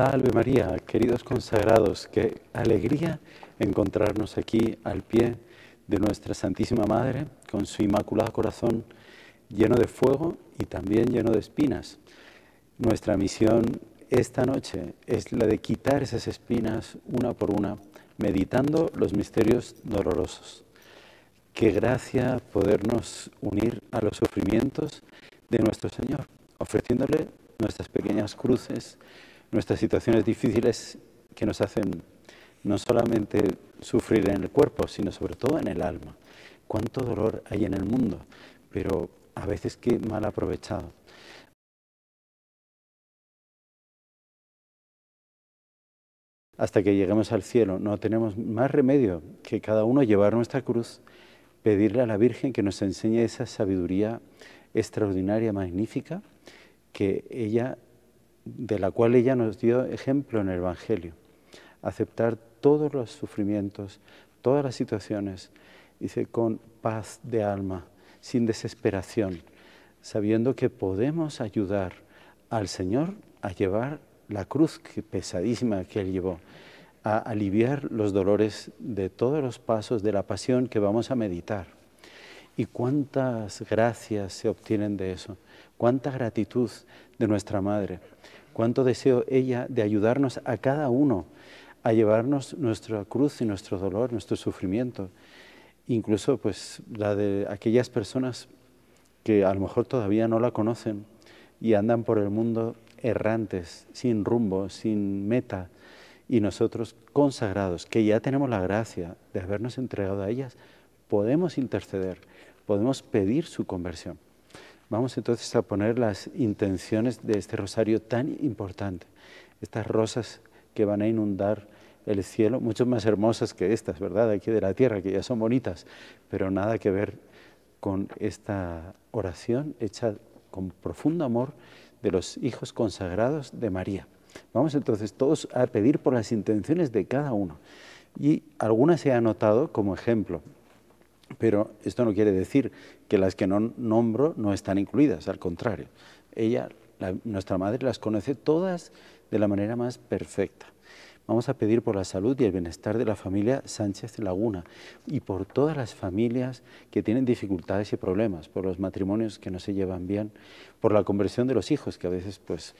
Salve María, queridos consagrados, qué alegría encontrarnos aquí al pie de nuestra Santísima Madre con su inmaculado corazón lleno de fuego y también lleno de espinas. Nuestra misión esta noche es la de quitar esas espinas una por una, meditando los misterios dolorosos. Qué gracia podernos unir a los sufrimientos de nuestro Señor, ofreciéndole nuestras pequeñas cruces, nuestras situaciones difíciles que nos hacen no solamente sufrir en el cuerpo, sino sobre todo en el alma. Cuánto dolor hay en el mundo, pero a veces qué mal aprovechado. Hasta que lleguemos al cielo, no tenemos más remedio que cada uno llevar nuestra cruz, pedirle a la Virgen que nos enseñe esa sabiduría extraordinaria, magnífica, que ella de la cual ella nos dio ejemplo en el Evangelio. Aceptar todos los sufrimientos, todas las situaciones, dice, con paz de alma, sin desesperación, sabiendo que podemos ayudar al Señor a llevar la cruz pesadísima que Él llevó, a aliviar los dolores de todos los pasos de la pasión que vamos a meditar. Y cuántas gracias se obtienen de eso, cuánta gratitud de nuestra Madre cuánto deseo ella de ayudarnos a cada uno a llevarnos nuestra cruz y nuestro dolor, nuestro sufrimiento, incluso pues la de aquellas personas que a lo mejor todavía no la conocen y andan por el mundo errantes, sin rumbo, sin meta, y nosotros consagrados, que ya tenemos la gracia de habernos entregado a ellas, podemos interceder, podemos pedir su conversión. Vamos entonces a poner las intenciones de este rosario tan importante, estas rosas que van a inundar el cielo, mucho más hermosas que estas, ¿verdad? Aquí de la tierra, que ya son bonitas, pero nada que ver con esta oración hecha con profundo amor de los hijos consagrados de María. Vamos entonces todos a pedir por las intenciones de cada uno. Y algunas he anotado como ejemplo. Pero esto no quiere decir que las que no nombro no están incluidas, al contrario. Ella, nuestra madre, las conoce todas de la manera más perfecta. Vamos a pedir por la salud y el bienestar de la familia Sánchez Laguna y por todas las familias que tienen dificultades y problemas, por los matrimonios que no se llevan bien, por la conversión de los hijos, que a veces pues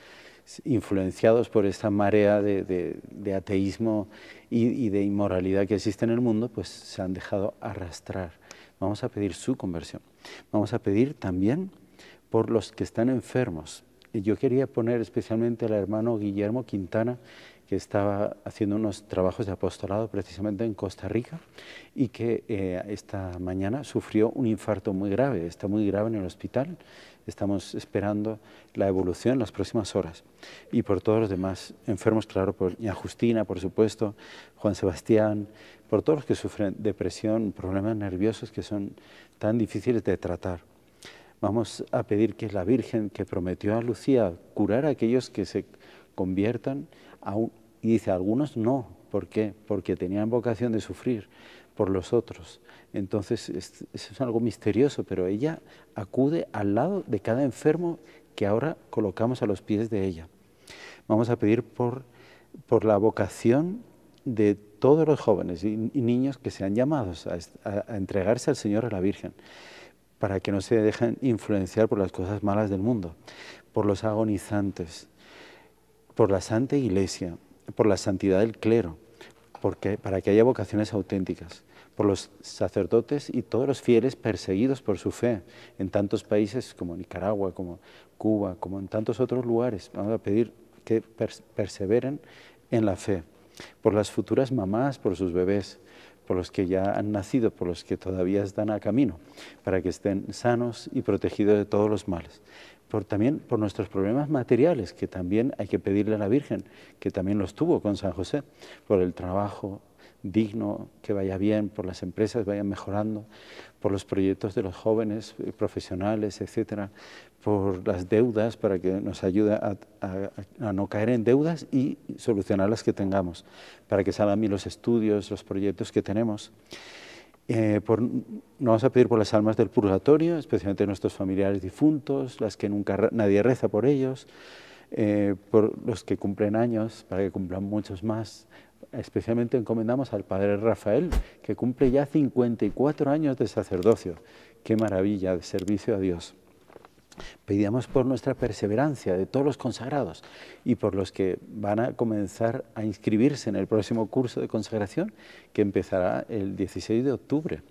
influenciados por esta marea de, ateísmo y, de inmoralidad que existe en el mundo, pues se han dejado arrastrar. Vamos a pedir su conversión. Vamos a pedir también por los que están enfermos. Y yo quería poner especialmente al hermano Guillermo Quintana, que estaba haciendo unos trabajos de apostolado precisamente en Costa Rica y que eh, esta mañana sufrió un infarto muy grave, está muy grave en el hospital Estamos esperando la evolución en las próximas horas. Y por todos los demás enfermos, claro, por Justina, por supuesto, Juan Sebastián, por todos los que sufren depresión, problemas nerviosos que son tan difíciles de tratar. Vamos a pedir que la Virgen que prometió a Lucía curar a aquellos que se conviertan, y dice, algunos no, ¿por qué? Porque tenían vocación de sufrir por los otros. Entonces es, es algo misterioso, pero ella acude al lado de cada enfermo que ahora colocamos a los pies de ella. Vamos a pedir por, la vocación de todos los jóvenes y, niños que sean llamados a, entregarse al Señor, a la Virgen, para que no se dejen influenciar por las cosas malas del mundo, por los agonizantes, por la Santa Iglesia, por la santidad del clero, porque, para que haya vocaciones auténticas por los sacerdotes y todos los fieles perseguidos por su fe en tantos países como Nicaragua, como Cuba, como en tantos otros lugares. Vamos a pedir que perseveren en la fe, por las futuras mamás, por sus bebés, por los que ya han nacido, por los que todavía están a camino, para que estén sanos y protegidos de todos los males. Por, también por nuestros problemas materiales, que también hay que pedirle a la Virgen, que también los tuvo con San José, por el trabajo, digno, que vaya bien, por las empresas vayan mejorando, por los proyectos de los jóvenes eh, profesionales, etcétera, por las deudas para que nos ayude a, no caer en deudas y solucionar las que tengamos, para que salgan bien los estudios, los proyectos que tenemos. Eh, no vamos a pedir por las almas del purgatorio, especialmente nuestros familiares difuntos, las que nunca nadie reza por ellos, eh, por los que cumplen años, para que cumplan muchos más, especialmente encomendamos al Padre Rafael, que cumple ya 54 años de sacerdocio. Qué maravilla de servicio a Dios. Pedíamos por nuestra perseverancia de todos los consagrados y por los que van a comenzar a inscribirse en el próximo curso de consagración que empezará el 16 de octubre.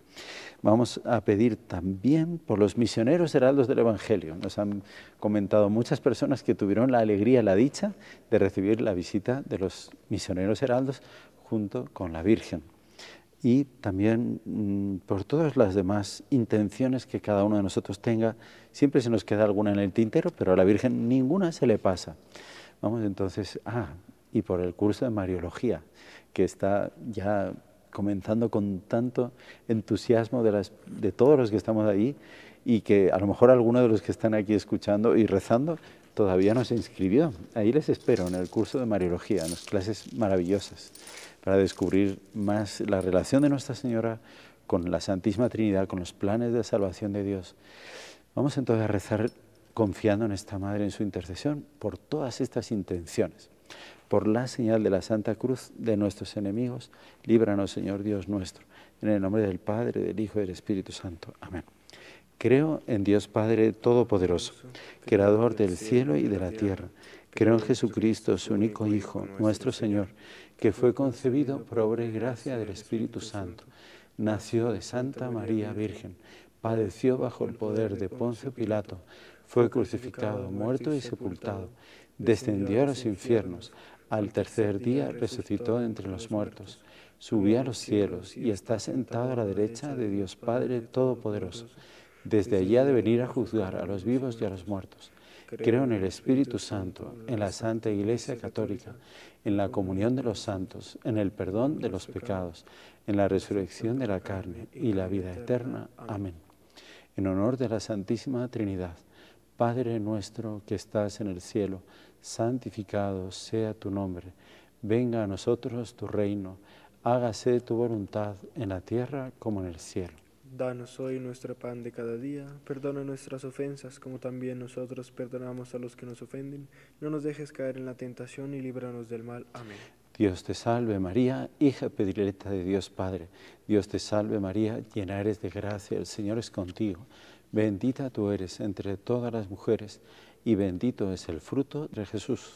Vamos a pedir también por los misioneros heraldos del Evangelio. Nos han comentado muchas personas que tuvieron la alegría, la dicha de recibir la visita de los misioneros heraldos junto con la Virgen y también mm, por todas las demás intenciones que cada uno de nosotros tenga. Siempre se nos queda alguna en el tintero, pero a la Virgen ninguna se le pasa. Vamos entonces, ah, y por el curso de Mariología, que está ya comenzando con tanto entusiasmo de, las, de todos los que estamos ahí y que a lo mejor algunos de los que están aquí escuchando y rezando todavía no se inscribió. Ahí les espero en el curso de Mariología, en las clases maravillosas para descubrir más la relación de Nuestra Señora con la Santísima Trinidad, con los planes de salvación de Dios. Vamos entonces a rezar confiando en esta Madre, en su intercesión, por todas estas intenciones. Por la señal de la Santa Cruz de nuestros enemigos, líbranos, Señor Dios nuestro. En el nombre del Padre, del Hijo y del Espíritu Santo. Amén. Creo en Dios Padre Todopoderoso, Creador del cielo y de la tierra Creo en Jesucristo, su único Hijo, nuestro Señor, que fue concebido por obra y gracia del Espíritu Santo. Nació de Santa María Virgen, padeció bajo el poder de Poncio Pilato, fue crucificado, muerto y sepultado, descendió a los infiernos, al tercer día resucitó entre los muertos, subió a los cielos y está sentado a la derecha de Dios Padre Todopoderoso. Desde allí ha de venir a juzgar a los vivos y a los muertos. Creo en el Espíritu Santo, en la Santa Iglesia Católica, en la comunión de los santos, en el perdón de los pecados, en la resurrección de la carne y la vida eterna. Amén. En honor de la Santísima Trinidad, Padre nuestro que estás en el cielo, santificado sea tu nombre. Venga a nosotros tu reino. Hágase tu voluntad en la tierra como en el cielo. Danos hoy nuestro pan de cada día, perdona nuestras ofensas como también nosotros perdonamos a los que nos ofenden, no nos dejes caer en la tentación y líbranos del mal. Amén. Dios te salve María, hija pedileta de Dios Padre. Dios te salve María, llena eres de gracia, el Señor es contigo. Bendita tú eres entre todas las mujeres y bendito es el fruto de Jesús.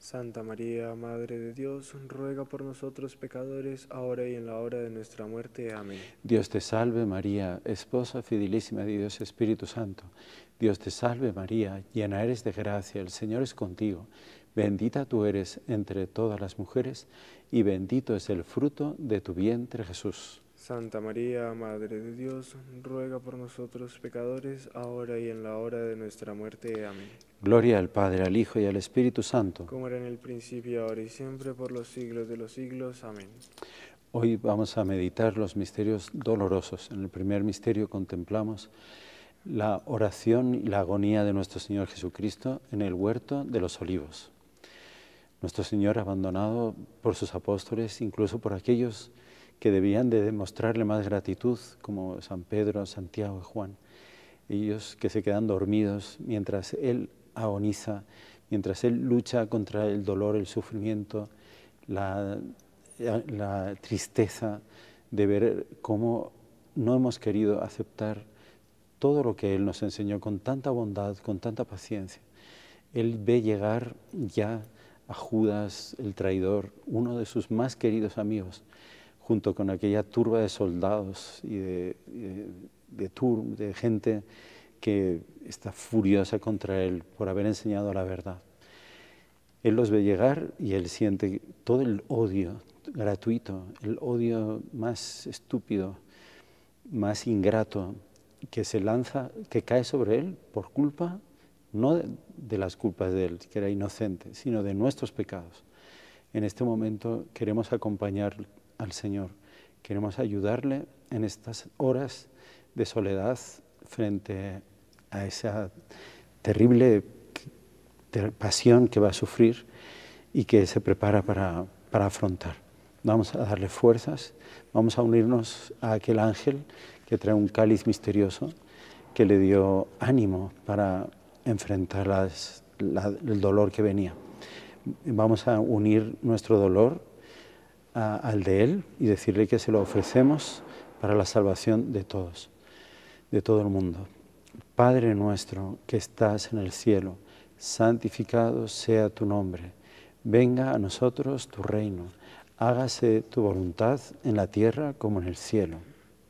Santa María, Madre de Dios, ruega por nosotros pecadores, ahora y en la hora de nuestra muerte. Amén. Dios te salve María, esposa fidelísima de Dios Espíritu Santo. Dios te salve María, llena eres de gracia, el Señor es contigo. Bendita tú eres entre todas las mujeres, y bendito es el fruto de tu vientre Jesús. Santa María, Madre de Dios, ruega por nosotros pecadores, ahora y en la hora de nuestra muerte. Amén. Gloria al Padre, al Hijo y al Espíritu Santo. Como era en el principio, ahora y siempre, por los siglos de los siglos. Amén. Hoy vamos a meditar los misterios dolorosos. En el primer misterio contemplamos la oración y la agonía de nuestro Señor Jesucristo en el huerto de los olivos. Nuestro Señor abandonado por sus apóstoles, incluso por aquellos que debían de demostrarle más gratitud, como San Pedro, Santiago y Juan. Ellos que se quedan dormidos mientras Él agoniza, mientras Él lucha contra el dolor, el sufrimiento, la, la tristeza de ver cómo no hemos querido aceptar todo lo que Él nos enseñó con tanta bondad, con tanta paciencia. Él ve llegar ya a Judas, el traidor, uno de sus más queridos amigos, junto con aquella turba de soldados y de, gente que está furiosa contra él por haber enseñado la verdad. Él los ve llegar y él siente todo el odio gratuito, el odio más estúpido, más ingrato, que se lanza, que cae sobre él por culpa, no de las culpas de él, que era inocente, sino de nuestros pecados. En este momento queremos acompañar al Señor. Queremos ayudarle en estas horas de soledad frente a esa terrible pasión que va a sufrir y que se prepara para, afrontar. Vamos a darle fuerzas, vamos a unirnos a aquel ángel que trae un cáliz misterioso que le dio ánimo para enfrentar el dolor que venía. Vamos a unir nuestro dolor al de Él y decirle que se lo ofrecemos para la salvación de todos, de todo el mundo. Padre nuestro que estás en el cielo, santificado sea tu nombre, venga a nosotros tu reino, hágase tu voluntad en la tierra como en el cielo.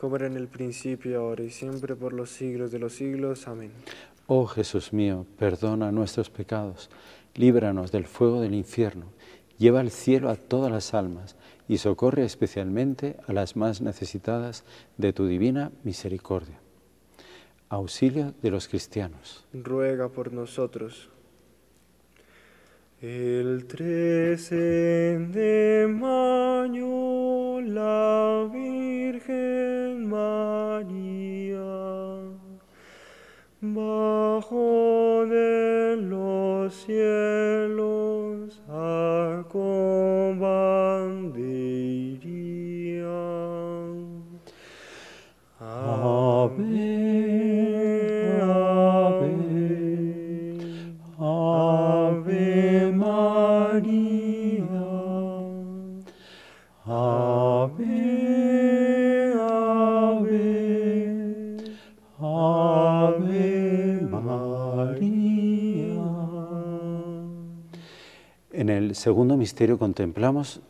como era en el principio, ahora y siempre, por los siglos de los siglos. Amén. Oh Jesús mío, perdona nuestros pecados, líbranos del fuego del infierno, lleva al cielo a todas las almas y socorre especialmente a las más necesitadas de tu divina misericordia. Auxilio de los cristianos. Ruega por nosotros. El 13 de mayo la Virgen María bajo de los cielos a En el segundo misterio contemplamos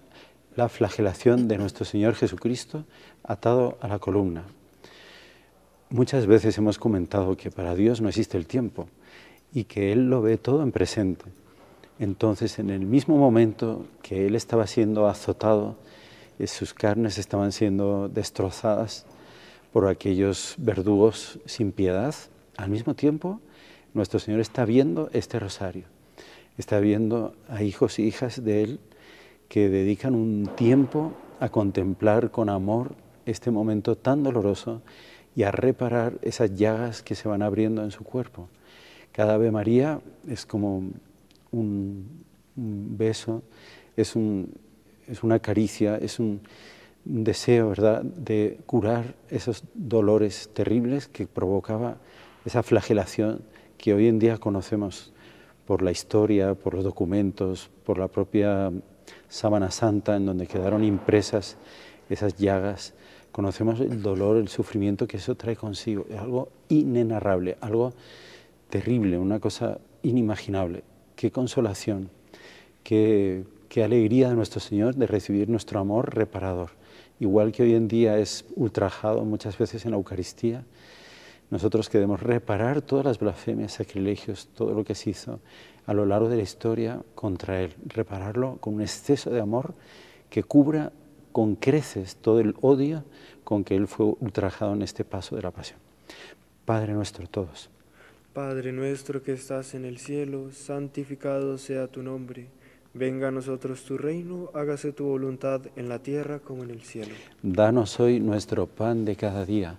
la flagelación de nuestro Señor Jesucristo atado a la columna. Muchas veces hemos comentado que para Dios no existe el tiempo y que Él lo ve todo en presente. Entonces, en el mismo momento que Él estaba siendo azotado, eh, sus carnes estaban siendo destrozadas por aquellos verdugos sin piedad, al mismo tiempo nuestro Señor está viendo este rosario está viendo a hijos e hijas de Él que dedican un tiempo a contemplar con amor este momento tan doloroso y a reparar esas llagas que se van abriendo en su cuerpo. Cada Ave María es como un, beso, es, un, es, una caricia, es un, un deseo ¿verdad? de curar esos dolores terribles que provocaba esa flagelación que hoy en día conocemos por la historia, por los documentos, por la propia sábana santa en donde quedaron impresas esas llagas. Conocemos el dolor, el sufrimiento que eso trae consigo. Es algo inenarrable, algo terrible, una cosa inimaginable. Qué consolación, qué, alegría de nuestro Señor de recibir nuestro amor reparador. Igual que hoy en día es ultrajado muchas veces en la Eucaristía, nosotros queremos reparar todas las blasfemias, sacrilegios, todo lo que se hizo a lo largo de la historia contra Él, repararlo con un exceso de amor que cubra con creces todo el odio con que Él fue ultrajado en este paso de la pasión. Padre nuestro, todos. Padre nuestro que estás en el cielo, santificado sea tu nombre. Venga a nosotros tu reino, hágase tu voluntad en la tierra como en el cielo. Danos hoy nuestro pan de cada día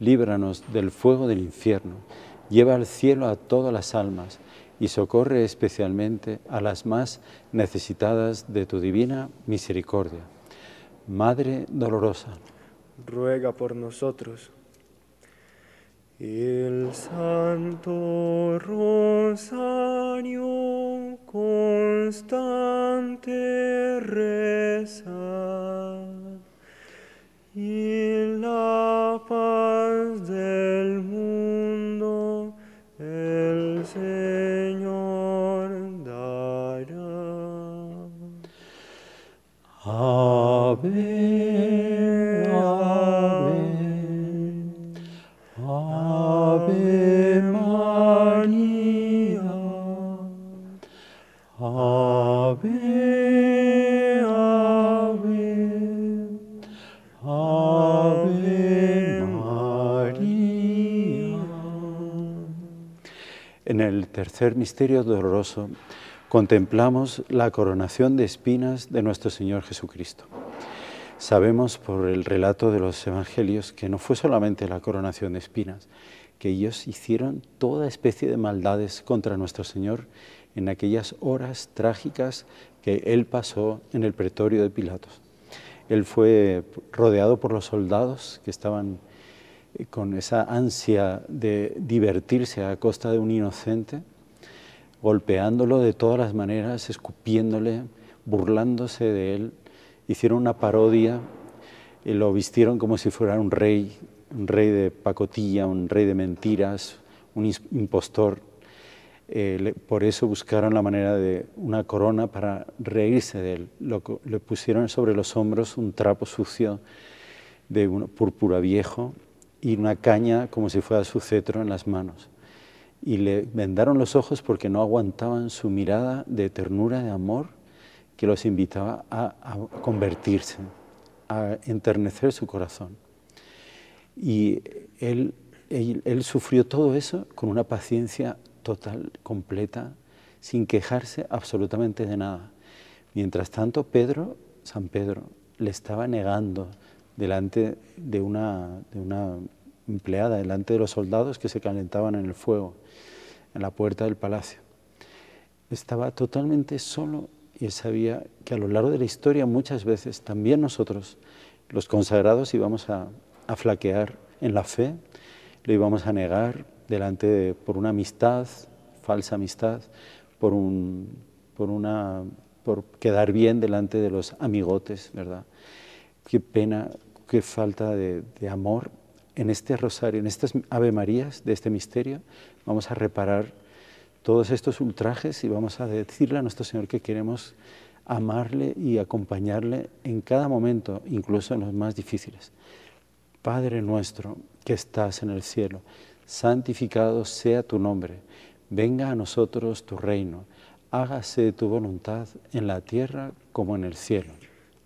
líbranos del fuego del infierno, lleva al cielo a todas las almas y socorre especialmente a las más necesitadas de tu divina misericordia. Madre dolorosa, ruega por nosotros. El Santo Rosario constante reza y la paz del mundo, el Señor. En el tercer misterio doloroso contemplamos la coronación de espinas de nuestro Señor Jesucristo. Sabemos por el relato de los evangelios que no fue solamente la coronación de espinas, que ellos hicieron toda especie de maldades contra nuestro Señor en aquellas horas trágicas que él pasó en el pretorio de Pilatos. Él fue rodeado por los soldados que estaban eh, con esa ansia de divertirse a costa de un inocente, golpeándolo de todas las maneras, escupiéndole, burlándose de él. Hicieron una parodia, lo vistieron como si fuera un rey, un rey de pacotilla, un rey de mentiras, un impostor. Eh, por eso buscaron la manera de una corona para reírse de él. le pusieron sobre los hombros un trapo sucio de un púrpura viejo y una caña como si fuera su cetro en las manos. Y le vendaron los ojos porque no aguantaban su mirada de ternura, de amor, que los invitaba a, convertirse, a enternecer su corazón. Y él, él, él sufrió todo eso con una paciencia total, completa, sin quejarse absolutamente de nada. Mientras tanto, Pedro, San Pedro, le estaba negando, delante de una, empleada, delante de los soldados que se calentaban en el fuego, en la puerta del palacio. Estaba totalmente solo y él sabía que a lo largo de la historia muchas veces también nosotros, los consagrados, íbamos a, flaquear en la fe, lo íbamos a negar delante por una amistad, falsa amistad, por, un, por, una, por quedar bien delante de los amigotes, ¿verdad? Qué pena qué falta de, amor. En este rosario, en estas Ave Marías de este misterio, vamos a reparar todos estos ultrajes y vamos a decirle a nuestro Señor que queremos amarle y acompañarle en cada momento, incluso en los más difíciles. Padre nuestro que estás en el cielo, santificado sea tu nombre, venga a nosotros tu reino, hágase tu voluntad en la tierra como en el cielo.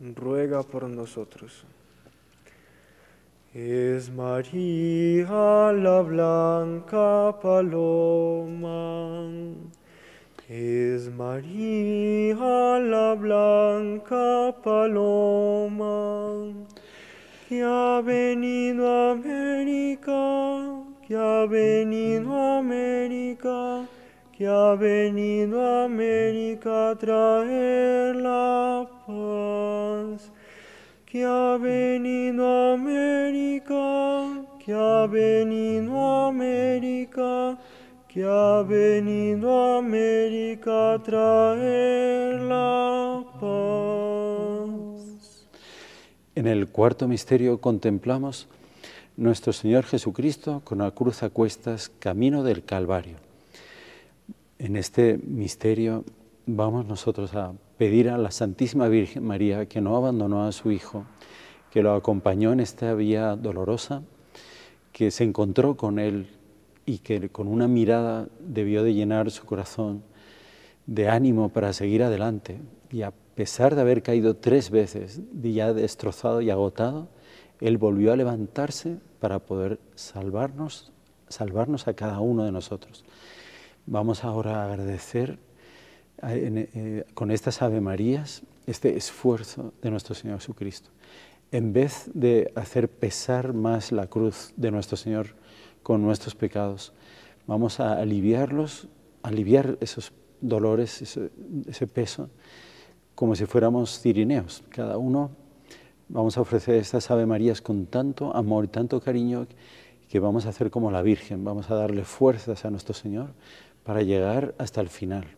ruega por nosotros. Es María la blanca paloma, es María la blanca paloma, que ha venido a América, que ha venido a América, que ha venido a América a traer la paz ha venido América, que ha venido América, que ha venido América a traer la paz. En el cuarto misterio contemplamos nuestro Señor Jesucristo con la cruz a cuestas, camino del Calvario. En este misterio vamos nosotros a pedir a la Santísima Virgen María que no abandonó a su hijo, que lo acompañó en esta vía dolorosa, que se encontró con él y que con una mirada debió de llenar su corazón de ánimo para seguir adelante. Y a pesar de haber caído tres veces, ya destrozado y agotado, él volvió a levantarse para poder salvarnos, salvarnos a cada uno de nosotros. Vamos ahora a agradecer eh, con estas Ave Marías, este esfuerzo de nuestro Señor Jesucristo. En vez de hacer pesar más la cruz de nuestro Señor con nuestros pecados, vamos a aliviarlos, aliviar esos dolores, ese, peso, como si fuéramos cirineos. Cada uno vamos a ofrecer estas Ave Marías con tanto amor y tanto cariño que vamos a hacer como la Virgen, vamos a darle fuerzas a nuestro Señor para llegar hasta el final.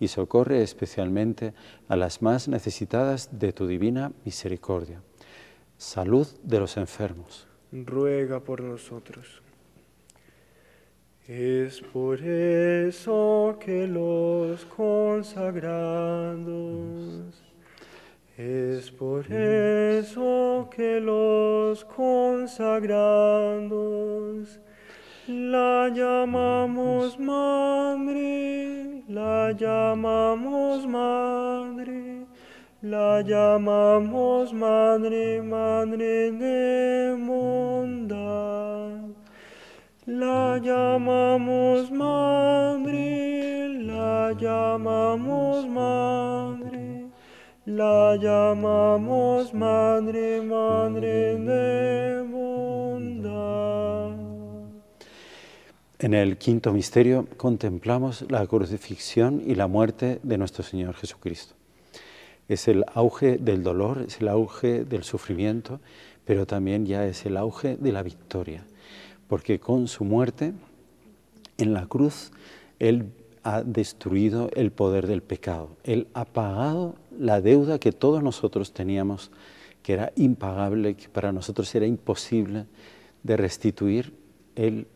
y socorre especialmente a las más necesitadas de tu divina misericordia. Salud de los enfermos. Ruega por nosotros. Es por eso que los consagrados, es por eso que los consagrados, la llamamos madre, la llamamos madre, la llamamos madre, madre de bondad. La llamamos madre, la llamamos madre, la llamamos madre, madre de En el quinto misterio contemplamos la crucifixión y la muerte de nuestro Señor Jesucristo. Es el auge del dolor, es el auge del sufrimiento, pero también ya es el auge de la victoria, porque con su muerte en la cruz Él ha destruido el poder del pecado, Él ha pagado la deuda que todos nosotros teníamos, que era impagable, que para nosotros era imposible de restituir. Él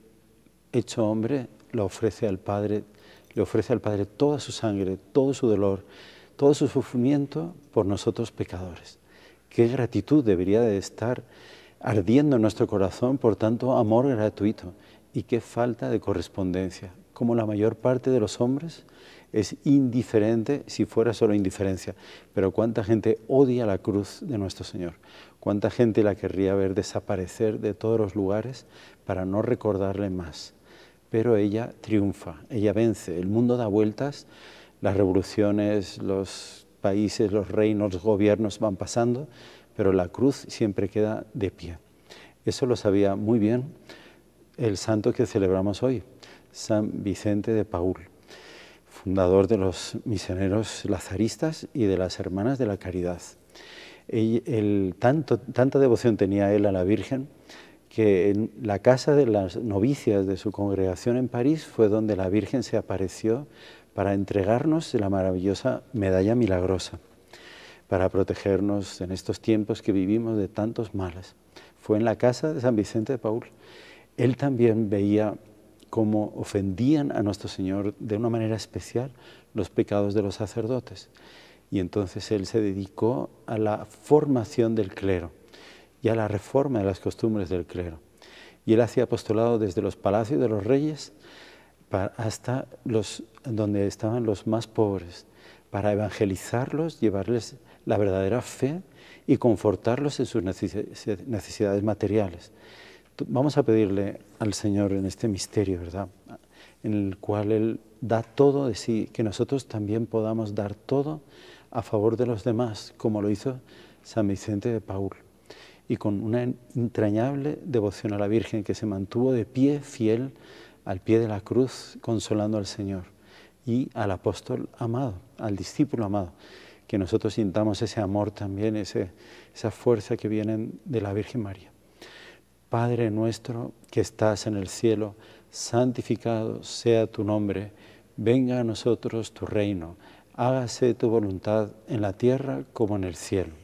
hecho hombre, ofrece al Padre, le ofrece al Padre toda su sangre, todo su dolor, todo su sufrimiento por nosotros pecadores. Qué gratitud debería de estar ardiendo en nuestro corazón por tanto amor gratuito y qué falta de correspondencia. Como la mayor parte de los hombres es indiferente si fuera solo indiferencia, pero cuánta gente odia la cruz de nuestro Señor, cuánta gente la querría ver desaparecer de todos los lugares para no recordarle más pero ella triunfa, ella vence. El mundo da vueltas, las revoluciones, los países, los reinos, los gobiernos van pasando, pero la cruz siempre queda de pie. Eso lo sabía muy bien el santo que celebramos hoy, San Vicente de Paul, fundador de los misioneros lazaristas y de las Hermanas de la Caridad. tanta devoción tenía él a la Virgen que en la casa de las novicias de su congregación en París fue donde la Virgen se apareció para entregarnos la maravillosa medalla milagrosa, para protegernos en estos tiempos que vivimos de tantos males. Fue en la casa de San Vicente de Paul. Él también veía cómo ofendían a nuestro Señor de una manera especial los pecados de los sacerdotes. Y entonces él se dedicó a la formación del clero y a la reforma de las costumbres del clero. Y él hacía apostolado desde los palacios de los reyes hasta donde estaban los más pobres, para evangelizarlos, llevarles la verdadera fe y confortarlos en sus necesidades materiales. Vamos a pedirle al Señor en este misterio, ¿verdad? En el cual Él da todo de sí, que nosotros también podamos dar todo a favor de los demás, como lo hizo San Vicente de Paul y con una entrañable devoción a la Virgen que se mantuvo de pie fiel al pie de la cruz consolando al Señor y al apóstol amado, al discípulo amado. Que nosotros sintamos ese amor también, esa fuerza que viene de la Virgen María. Padre nuestro que estás en el cielo, santificado sea tu nombre, venga a nosotros tu reino, hágase tu voluntad en la tierra como en el cielo.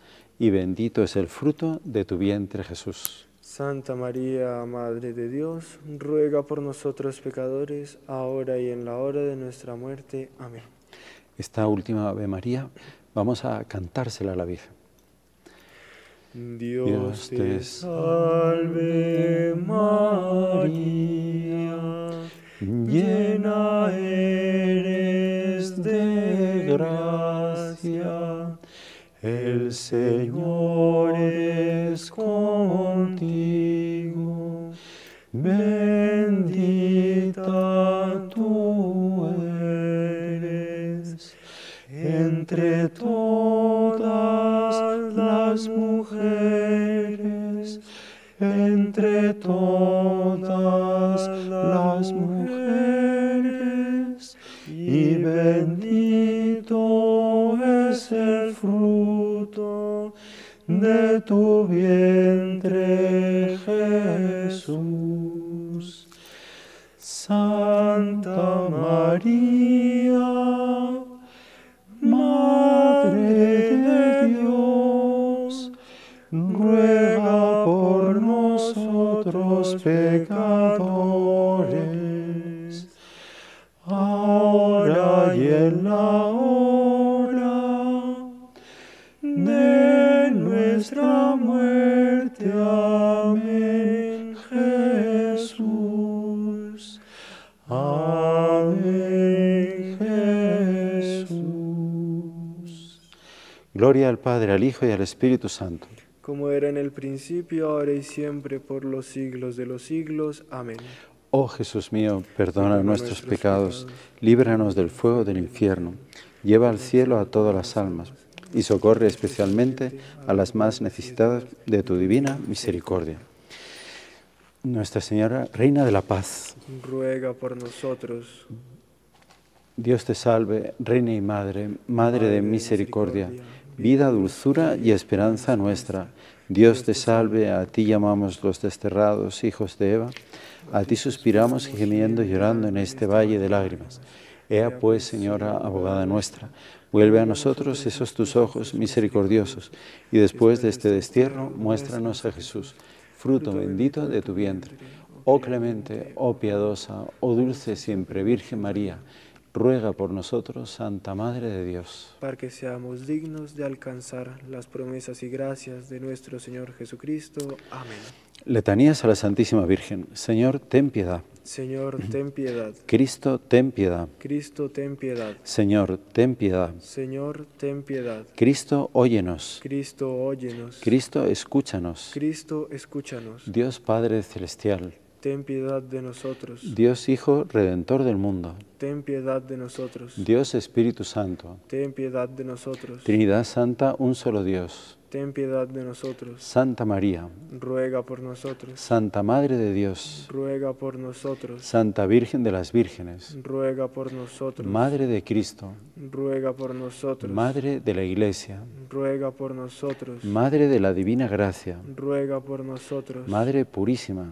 y bendito es el fruto de tu vientre Jesús. Santa María, Madre de Dios, ruega por nosotros pecadores, ahora y en la hora de nuestra muerte. Amén. Esta última Ave María vamos a cantársela a la Virgen. Dios te salve María, llena eres de gracia Señores, Señor es contigo, bendita tú eres entre todas las mujeres, entre todas las mujeres. de tu vientre, Jesús. Santa María, Madre de Dios, ruega por nosotros pecadores Gloria al Padre, al Hijo y al Espíritu Santo. Como era en el principio, ahora y siempre, por los siglos de los siglos. Amén. Oh Jesús mío, perdona nuestros, pecados, líbranos del fuego del infierno, lleva al cielo a todas las almas y socorre especialmente a las más necesitadas de tu divina misericordia. Nuestra Señora, Reina de la Paz, ruega por nosotros. Dios te salve, Reina y Madre, Madre, De misericordia vida, dulzura y esperanza nuestra. Dios te salve, a ti llamamos los desterrados hijos de Eva, a ti suspiramos gimiendo gemiendo y llorando en este valle de lágrimas. Ea pues, Señora, abogada nuestra, vuelve a nosotros esos tus ojos misericordiosos, y después de este destierro, muéstranos a Jesús, fruto bendito de tu vientre. Oh clemente, oh piadosa, oh dulce siempre Virgen María, ruega por nosotros, Santa Madre de Dios. Para que seamos dignos de alcanzar las promesas y gracias de nuestro Señor Jesucristo. Amén. Letanías a la Santísima Virgen. Señor, ten piedad. Señor, ten piedad. Cristo, ten piedad. Cristo, ten piedad. Señor, ten piedad. Señor, ten piedad. Cristo, óyenos. Cristo, óyenos. Cristo, escúchanos. Cristo, escúchanos. Dios Padre Celestial Ten piedad de nosotros. Dios Hijo, Redentor del mundo. Ten piedad de nosotros. Dios Espíritu Santo. Ten piedad de nosotros. Trinidad Santa, un solo Dios. Ten piedad de nosotros. Santa María. Ruega por nosotros. Santa Madre de Dios. Ruega por nosotros. Santa Virgen de las Vírgenes. Ruega por nosotros. Madre de Cristo. Ruega por nosotros. Madre de la Iglesia. Ruega por nosotros. Madre de la Divina Gracia. Ruega por nosotros. Madre Purísima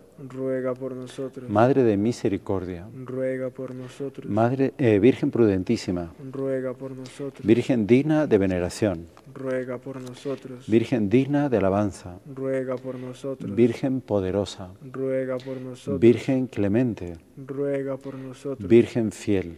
ruega por nosotros. Madre de misericordia, ruega por nosotros. Madre eh, Virgen prudentísima, ruega por nosotros. Virgen digna de veneración, ruega por nosotros. Virgen digna de alabanza, ruega por nosotros. Virgen poderosa, ruega por nosotros. Virgen clemente, ruega por nosotros. Virgen fiel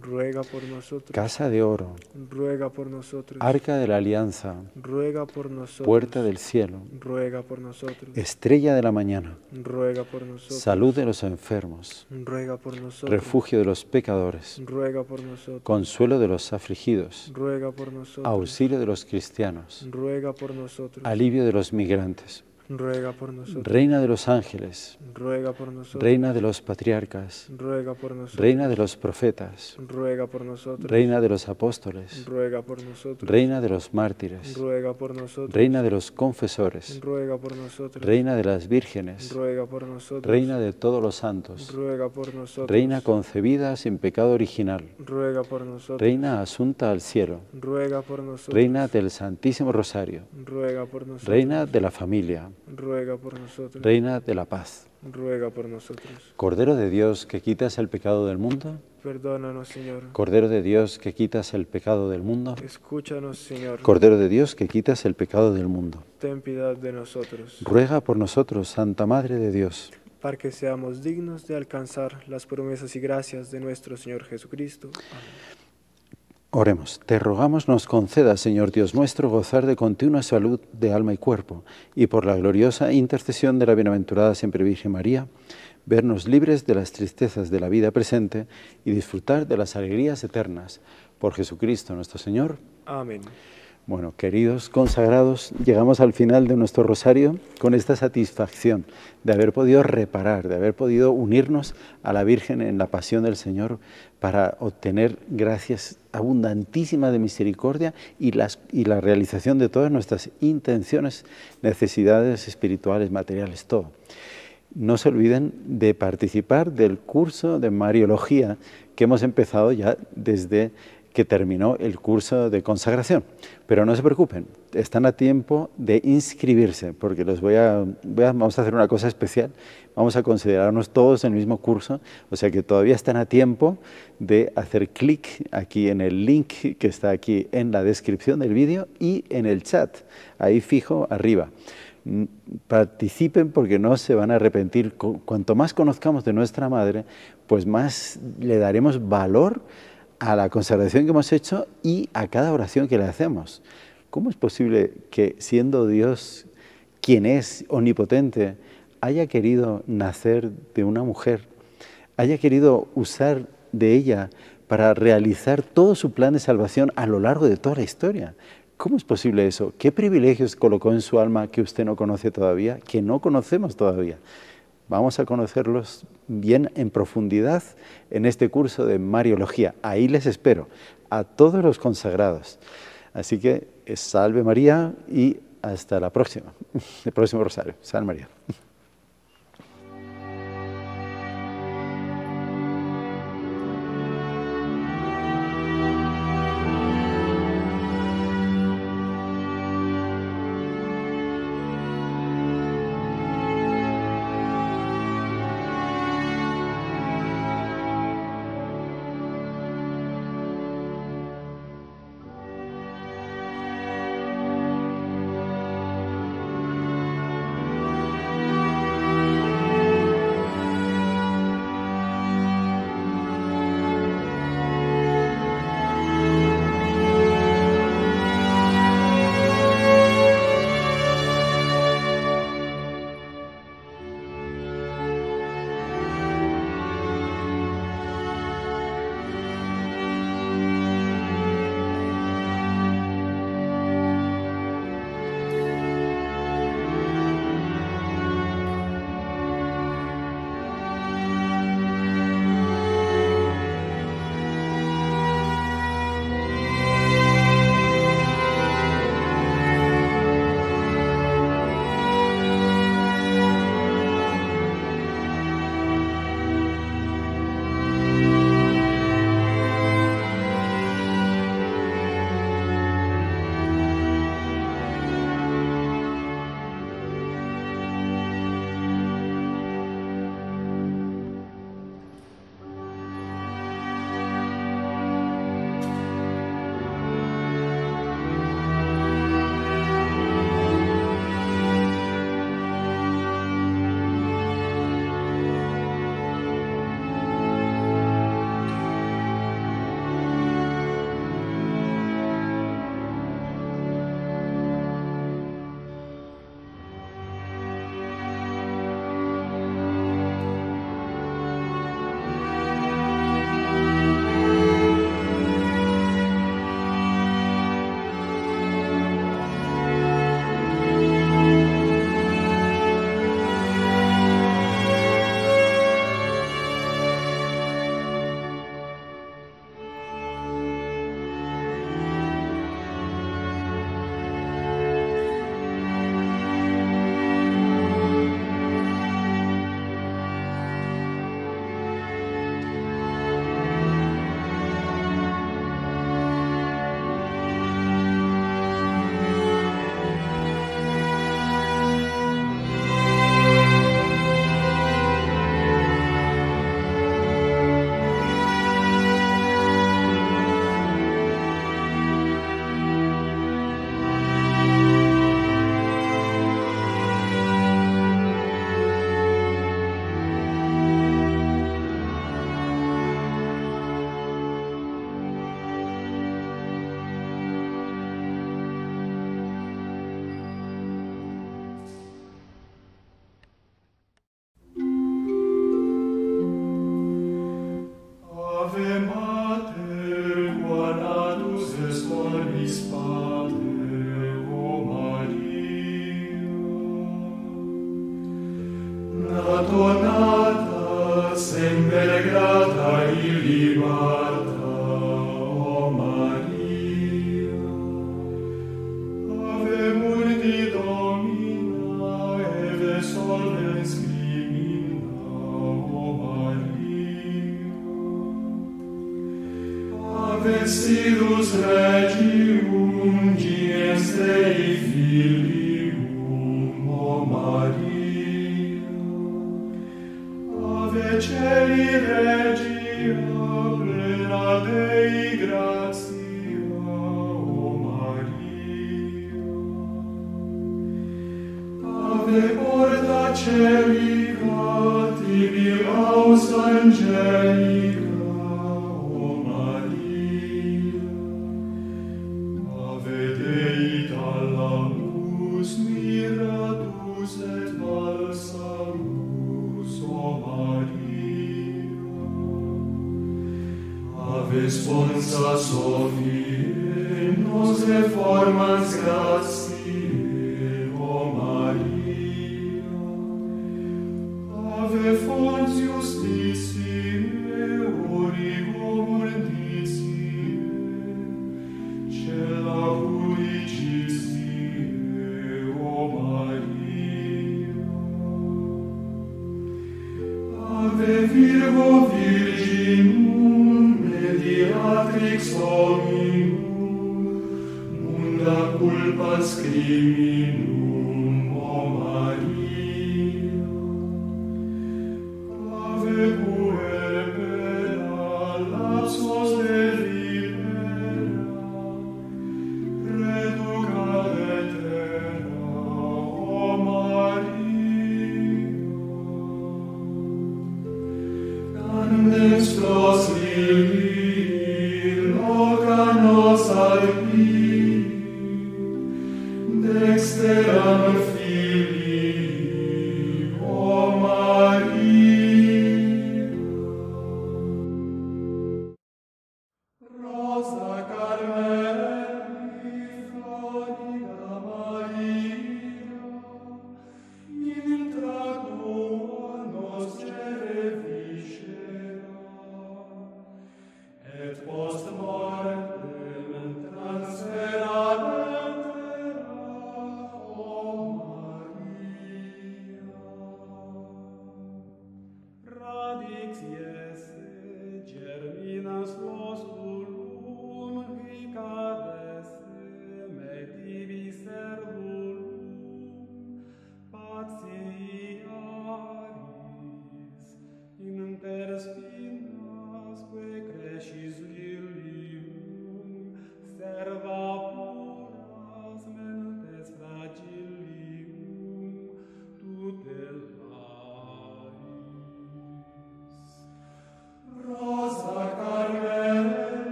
ruega por nosotros. Casa de oro, ruega por nosotros. Arca de la alianza, ruega por nosotros. Puerta del cielo, ruega por nosotros. Estrella de la mañana, ruega por nosotros. Salud de los enfermos, ruega por nosotros. Refugio de los pecadores, ruega por nosotros. Consuelo de los afligidos, ruega por nosotros. Auxilio de los cristianos, ruega por nosotros. Alivio de los migrantes, Reina de los ángeles, Reina de los patriarcas, Reina de los profetas, Reina de los apóstoles, Reina de los mártires, Reina de los confesores, Reina de las vírgenes, Reina de todos los santos, Reina concebida sin pecado original, Reina asunta al cielo, Reina del Santísimo Rosario, Reina de la familia, ruega por nosotros. Reina de la paz, ruega por nosotros. Cordero de Dios que quitas el pecado del mundo, perdónanos, Señor. Cordero de Dios que quitas el pecado del mundo, escúchanos, Señor. Cordero de Dios que quitas el pecado del mundo, ten piedad de nosotros. Ruega por nosotros, Santa Madre de Dios para que seamos dignos de alcanzar las promesas y gracias de nuestro Señor Jesucristo. Amén. Oremos, te rogamos nos conceda, Señor Dios nuestro, gozar de continua salud de alma y cuerpo, y por la gloriosa intercesión de la bienaventurada siempre Virgen María, vernos libres de las tristezas de la vida presente y disfrutar de las alegrías eternas. Por Jesucristo nuestro Señor. Amén. Bueno, queridos consagrados, llegamos al final de nuestro rosario con esta satisfacción de haber podido reparar, de haber podido unirnos a la Virgen en la pasión del Señor para obtener gracias abundantísimas de misericordia y, las, y la realización de todas nuestras intenciones, necesidades espirituales, materiales, todo. No se olviden de participar del curso de Mariología que hemos empezado ya desde que terminó el curso de consagración. Pero no se preocupen, están a tiempo de inscribirse, porque los voy a, vamos a hacer una cosa especial, vamos a considerarnos todos en el mismo curso, o sea que todavía están a tiempo de hacer clic aquí en el link que está aquí en la descripción del vídeo y en el chat, ahí fijo arriba mm, participen porque no se van a arrepentir. Cuanto más conozcamos de nuestra madre, pues más le daremos valor a la consagración que hemos hecho y a cada oración que le hacemos. ¿Cómo es posible que siendo Dios quien es omnipotente, haya querido nacer de una mujer, haya querido usar de ella para realizar todo su plan de salvación a lo largo de toda la historia? ¿Cómo es posible eso? ¿Qué privilegios colocó en su alma que usted no conoce todavía, que no conocemos todavía? Vamos a conocerlos bien en profundidad en este curso de Mariología. Ahí les espero, a todos los consagrados. Así que eh, salve María y hasta la próxima, el próximo rosario. Salve María.